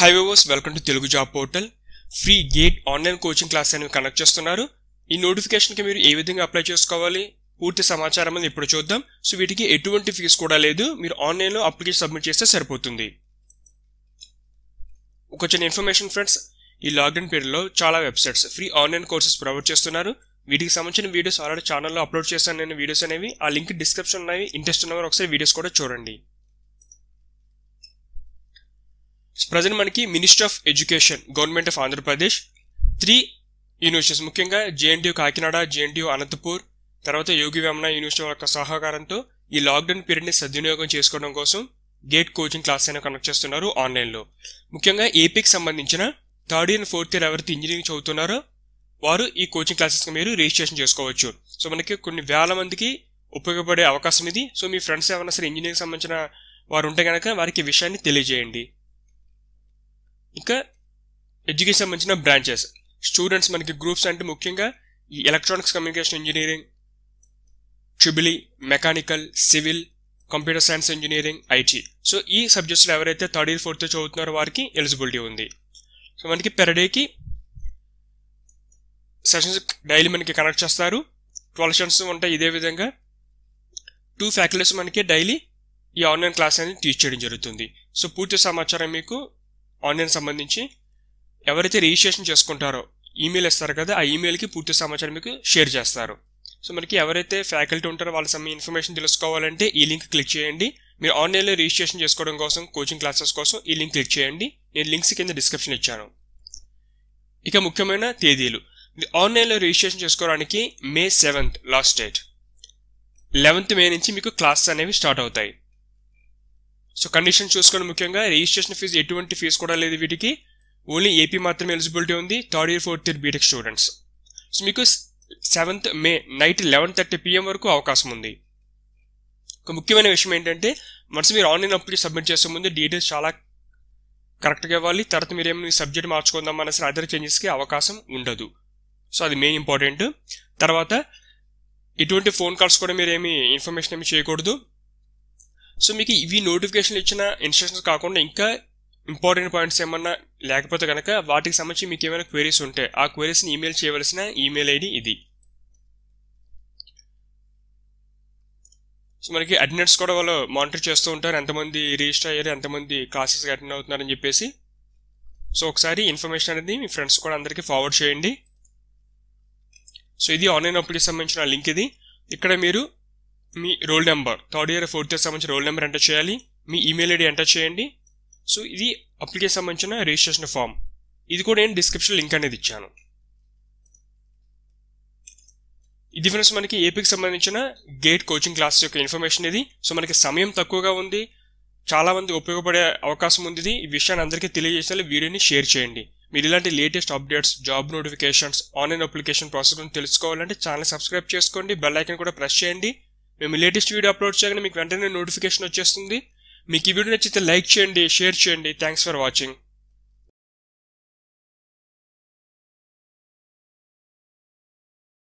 హైవేవర్స్ welcome to Telugu job portal free GATE online coaching class అనేవి connect చేస్తున్నారు ఈ నోటిఫికేషన్కి మీరు ఏ విధంగా అప్లై చేసుకోవాలి పూర్తి సమాచారం అనేది ఇప్పుడు చూద్దాం సో వీటికి ఎటువంటి ఫీజు కూడా లేదు మీరు ఆన్లైన్లో అప్లికేషన్ సబ్మిట్ చేస్తే సరిపోతుంది ఒక చిన్న ఇన్ఫర్మేషన్ ఫ్రెండ్స్ ఈ లాగిన్ పీరియడ్లో చాలా websites free online courses provide చేస్తున్నారు వీటికి సంబంధించిన వీడియోస్ ఆల్రెడీ ఛానల్లో అప్లోడ్ చేశాను నేను వీడియోస్ అనేవి ఆ లింక్ డిస్క్రిప్షన్ ఉన్నాయి ఇంట్రెస్ట్ ఉన్నవారు ఒకసారి వీడియోస్ కూడా చూడండి ప్రజెంట్ మనకి ministry of education government of Andhra Pradesh three universities ముఖ్యంగా జేఎన్టీయూ కాకినాడ జేఎన్టీయూ అనంతపూర్ తర్వాత యోగి వేమన యూనివర్సిటీ యొక్క సహకారంతో ఈ లాక్డౌన్ పీరియడ్ని సద్వినియోగం చేసుకోవడం కోసం గేట్ కోచింగ్ క్లాస్ అయినా కనెక్ట్ చేస్తున్నారు ఆన్లైన్లో ముఖ్యంగా ఏపీకి సంబంధించిన థర్డ్ ఇయర్ ఫోర్త్ ఇయర్ ఎవరైతే ఇంజనీరింగ్ చదువుతున్నారో వారు ఈ కోచింగ్ క్లాసెస్కి మీరు రిజిస్ట్రేషన్ చేసుకోవచ్చు సో మనకి కొన్ని వేల మందికి ఉపయోగపడే అవకాశం ఇది సో మీ ఫ్రెండ్స్ ఏమైనా సరే ఇంజనీరింగ్ సంబంధించిన వారు ఉంటే కనుక వారికి విషయాన్ని తెలియజేయండి ఇంకా ఎడ్యుకేషన్ సంబంధించిన బ్రాంచెస్ స్టూడెంట్స్ మనకి గ్రూప్స్ అంటే ముఖ్యంగా ఈ electronics communication engineering triple E mechanical civil computer science engineering IT so ఈ సబ్జెక్ట్స్లో ఎవరైతే థర్డ్ ఇయర్ ఫోర్త్ చదువుతున్నారో వారికి ఎలిజిబిలిటీ ఉంది సో మనకి పెర్ డేకి సెషన్స్ డైలీ మనకి కనెక్ట్ చేస్తారు ట్వెల్వ్ సెషన్స్ ఉంటాయి ఇదే విధంగా టూ ఫ్యాకల్టీస్ మనకి డైలీ ఈ ఆన్లైన్ క్లాస్ అనేది టీచ్ చేయడం జరుగుతుంది సో పూర్తి సమాచారం మీకు ఆన్లైన్ సంబంధించి ఎవరైతే రిజిస్ట్రేషన్ చేసుకుంటారో ఈమెయిల్ ఇస్తారు కదా ఆ ఈమెయిల్కి పూర్తి సమాచారం మీకు షేర్ చేస్తారు సో మనకి ఎవరైతే ఫ్యాకల్టీ ఉంటారో వాళ్ళ సమయం ఇన్ఫర్మేషన్ తెలుసుకోవాలంటే ఈ లింక్ క్లిక్ చేయండి మీరు ఆన్లైన్లో రిజిస్ట్రేషన్ చేసుకోవడం కోసం కోచింగ్ క్లాసెస్ కోసం ఈ లింక్ క్లిక్ చేయండి నేను లింక్స్ కింద డిస్క్రిప్షన్ ఇచ్చాను ఇక ముఖ్యమైన తేదీలు ఆన్లైన్లో రిజిస్ట్రేషన్ చేసుకోవడానికి May seventh last date eleventh May నుంచి మీకు క్లాసెస్ అనేవి స్టార్ట్ అవుతాయి సో కండిషన్ చూసుకోండి ముఖ్యంగా రిజిస్ట్రేషన్ ఫీజు ఎటువంటి ఫీజు కూడా లేదు వీటికి ఓన్లీ ఏపీ మాత్రమే ఎలిజిబిలిటీ ఉంది third year fourth year BTech students so మీకు seventh May night eleven thirty PM వరకు అవకాశం ఉంది ఒక ముఖ్యమైన విషయం ఏంటంటే మనసు మీరు ఆన్లైన్ అప్లికేషన్ సబ్మిట్ చేసే ముందు డీటెయిల్స్ చాలా కరెక్ట్గా ఇవ్వాలి తర్వాత మీరు ఏమైనా సబ్జెక్ట్ మార్చుకుందాం అనేసి అదర్ చేంజెస్కి అవకాశం ఉండదు సో అది మెయిన్ ఇంపార్టెంట్ తర్వాత ఎటువంటి ఫోన్ కాల్స్ కూడా మీరు ఏమి ఇన్ఫర్మేషన్ ఏమి చేయకూడదు సో మీకు ఇవి నోటిఫికేషన్లు ఇచ్చిన ఇన్స్ట్రక్షన్స్ కాకుండా ఇంకా ఇంపార్టెంట్ పాయింట్స్ ఏమన్నా లేకపోతే కనుక వాటికి సంబంధించి మీకు ఏమైనా క్వైరీస్ ఉంటే ఆ క్వరీస్ని ఈమెయిల్ చేయవలసిన ఈమెయిల్ ఐడి ఇది సో మనకి అటెండెన్స్ కూడా వాళ్ళు మానిటర్ చేస్తూ ఉంటారు ఎంతమంది రిజిస్టర్ అయ్యారు ఎంతమంది క్లాసెస్కి అటెండ్ అవుతున్నారని చెప్పేసి సో ఒకసారి ఇన్ఫర్మేషన్ అనేది మీ ఫ్రెండ్స్ కూడా అందరికీ ఫార్వర్డ్ చేయండి సో ఇది ఆన్లైన్ అప్లికి సంబంధించిన లింక్ ఇది ఇక్కడ మీరు మీ roll number third year fourth year సంబంధించిన రోల్ నెంబర్ ఎంటర్ చేయాలి మీ ఈమెయిల్ ఐడి ఎంటర్ చేయండి సో ఇది అప్లికేషన్ సంబంధించిన రిజిస్ట్రేషన్ ఫామ్ ఇది కూడా నేను డిస్క్రిప్షన్ లింక్ అనేది ఇచ్చాను ఇది ఫ్రెండ్స్ మనకి ఏపీకి సంబంధించిన గేట్ కోచింగ్ క్లాస్ యొక్క ఇన్ఫర్మేషన్ ఇది సో మనకి సమయం తక్కువగా ఉంది చాలా మంది ఉపయోగపడే అవకాశం ఉంది ఇది ఈ విషయాన్ని అందరికీ తెలియజేసే వీడియోని షేర్ చేయండి మీరు ఇలాంటి latest updates job notifications online application process గురించి తెలుసుకోవాలంటే ఛానల్ సబ్స్క్రైబ్ చేసుకోండి బెల్ ఐకన్ కూడా ప్రెస్ చేయండి మేము లేటెస్ట్ వీడియో అప్లోడ్ చేయగానే మీకు వెంటనే నోటిఫికేషన్ వచ్చేస్తుంది మీకు ఈ వీడియో నచ్చితే లైక్ చేయండి షేర్ చేయండి థ్యాంక్స్ ఫర్ వాచింగ్